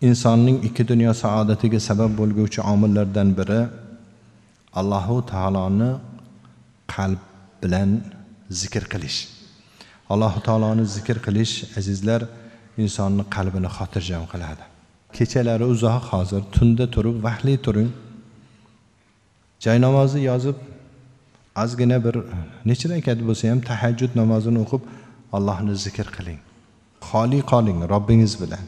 insonning ikki dunyo saodatiga sabab bo'lguvchi omillardan biri allohu taoloni qalb bilan zikr qilish allohu taoloni zikr qilish azizlar insonni qalbini xotirjam qiladi kechalari uzoq hozir tunda turib vahli turing joy namozni yozib ozgina bir necha rakat bo'lsa ham tahajjud namozini o'qib allohni zikr qiling xoli qoling robbingiz bilan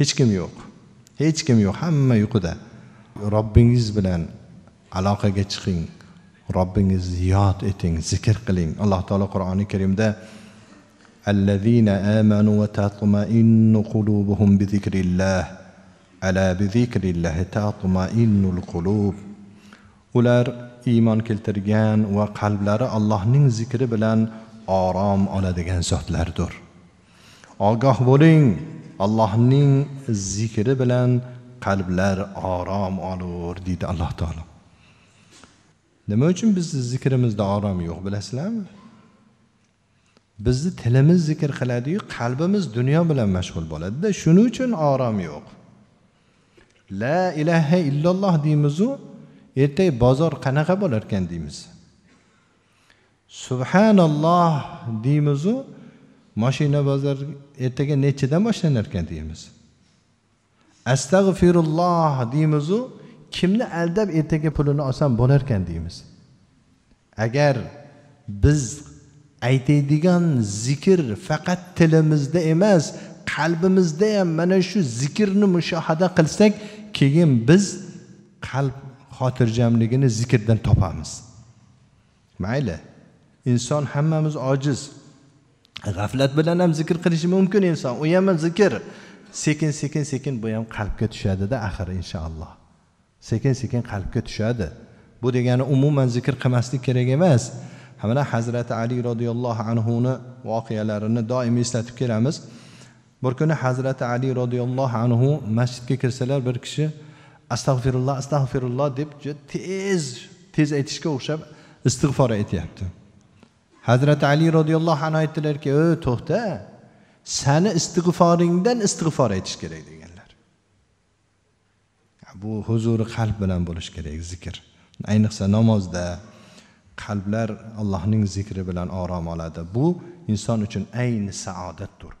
hech kim yo'q hech kim yo'q hamma uyquda robbingiz bilan aloqaga chiqing robbingizni yod eting zikr qiling alloh taolo qur'oni karimda ular iymon keltirgan va qalblari allohning zikri bilan orom oladigan zotlardir ogoh bo'ling allohning zikri bilan qalblar orom olur deydi alloh taolo nima uchun bizni zikrimizda orom yo'q bilasizlarmi bizni tilimiz zikr qiladiyu qalbimiz dunyo bilan mashg'ul bo'ladida shuning uchun orom yo'q la ilaha illalloh deymizu ertaga bozor qanaqa bo'larkan deymiz subhanalloh deymizu moshina bozor ertaga nechidan boshlanar ekan deymiz astag'firulloh deymizu kimni aldab ertaga pulini olsam bo'larkan deymiz agar biz aytaydigan zikr faqat tilimizda emas qalbimizda ham mana shu zikrni mushohada qilsak keyin biz qalb xotirjamligini zikrdan topamiz mayli inson hammamiz ojiz g'aflat bilan ham zikr qilishi mumkin inson u ham zikr sekin sekin sekin bu ham qalbga tushadida axir inshaalloh sekin sekin qalbga tushadi bu degani umuman zikr qilmaslik kerak emas mana hazrati ali roziyallohu anhuni voqealarini doim eslatib kelamiz bir kuni hazrati ali roziyallohu anhu masjidga kirsalar bir kishi astag'firulloh astag'firulloh deb juda tez tez aytishga o'xshab istig'for aytyapti hazrati ali roziyallohu anhu aytdilarki o to'xta sani istig'foringdan istig'for aytish kerak deganlar bu huzuri qalb bilan bo'lishi kerak zikr ayniqsa namozda qalblar allohning zikri bilan orom oladi bu inson uchun ayni saodatdir